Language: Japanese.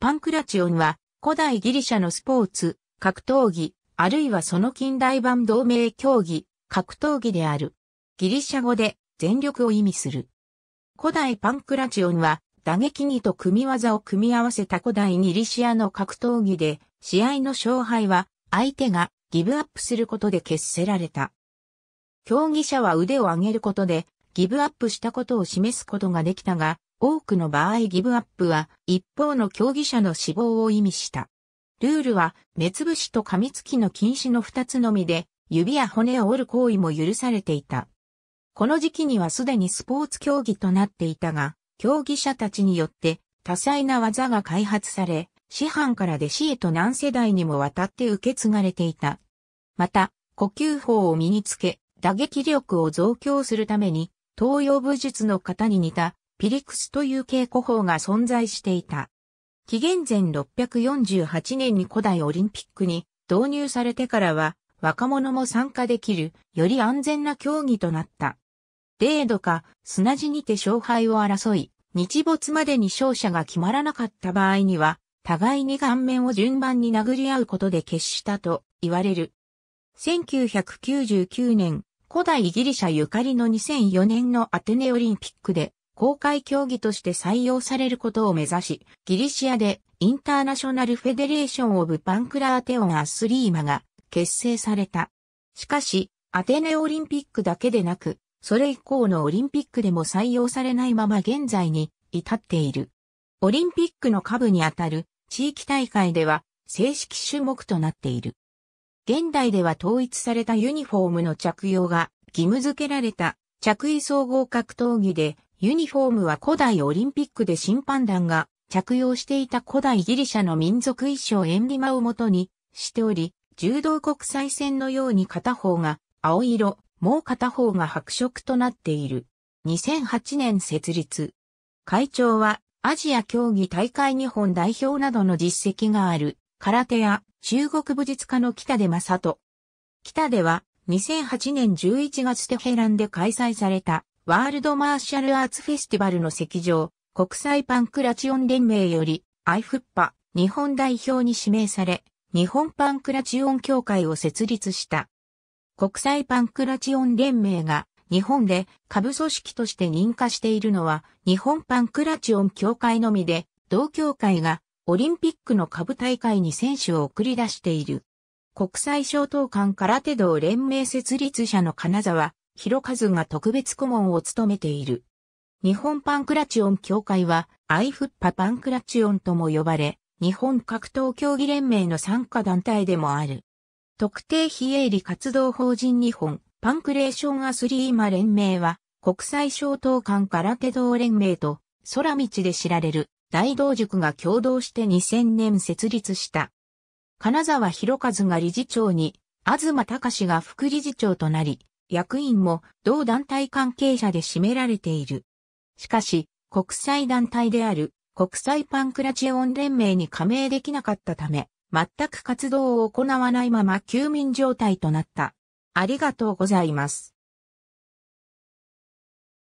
パンクラチオンは古代ギリシャのスポーツ、格闘技、あるいはその近代版同盟競技、格闘技である。ギリシャ語で全力を意味する。古代パンクラチオンは打撃技と組み技を組み合わせた古代ギリシアの格闘技で、試合の勝敗は相手がギブアップすることで決せられた。競技者は腕を上げることでギブアップしたことを示すことができたが、多くの場合ギブアップは一方の競技者の死亡を意味した。ルールは目つぶしと噛みつきの禁止の二つのみで指や骨を折る行為も許されていた。この時期にはすでにスポーツ競技となっていたが、競技者たちによって多彩な技が開発され、師範から弟子へと何世代にもわたって受け継がれていた。また、呼吸法を身につけ、打撃力を増強するために、東洋武術の方に似たピリクスという稽古法が存在していた。紀元前648年に古代オリンピックに導入されてからは若者も参加できるより安全な競技となった。デードか砂地にて勝敗を争い、日没までに勝者が決まらなかった場合には、互いに顔面を順番に殴り合うことで決したと言われる。1999年、古代ギリシャゆかりの2004年のアテネオリンピックで、公開競技として採用されることを目指し、ギリシアでインターナショナルフェデレーション・オブ・パンクラーテオン・アスリーマが結成された。しかし、アテネオリンピックだけでなく、それ以降のオリンピックでも採用されないまま現在に至っている。オリンピックの下部にあたる地域大会では正式種目となっている。現代では統一されたユニフォームの着用が義務付けられた着衣総合格闘技で、ユニフォームは古代オリンピックで審判団が着用していた古代ギリシャの民族衣装エンリマをもとにしており、柔道国際戦のように片方が青色、もう片方が白色となっている。2008年設立。会長はアジア競技大会日本代表などの実績がある空手や中国武術家の北出正人。北出は2008年11月テヘランで開催されたワールドマーシャルアーツフェスティバルの席上、国際パンクラチオン連盟よりアイフッパ日本代表に指名され、日本パンクラチオン協会を設立した。国際パンクラチオン連盟が日本で下部組織として認可しているのは日本パンクラチオン協会のみで、同協会がオリンピックの下部大会に選手を送り出している。国際小闘館空手道連盟設立者の金沢広和が特別顧問を務めている。日本パンクラチオン協会は、アイフッパパンクラチオンとも呼ばれ、日本格闘競技連盟の参加団体でもある。特定非営利活動法人日本パンクレーションアスリーマ連盟は、国際小闘館空手道連盟と、空道で知られる大道塾が共同して2000年設立した。金沢博和が理事長に、東隆が副理事長となり、役員も同団体関係者で占められている。しかし、国際団体である国際パンクラチオン連盟に加盟できなかったため、全く活動を行わないまま休眠状態となった。ありがとうございます。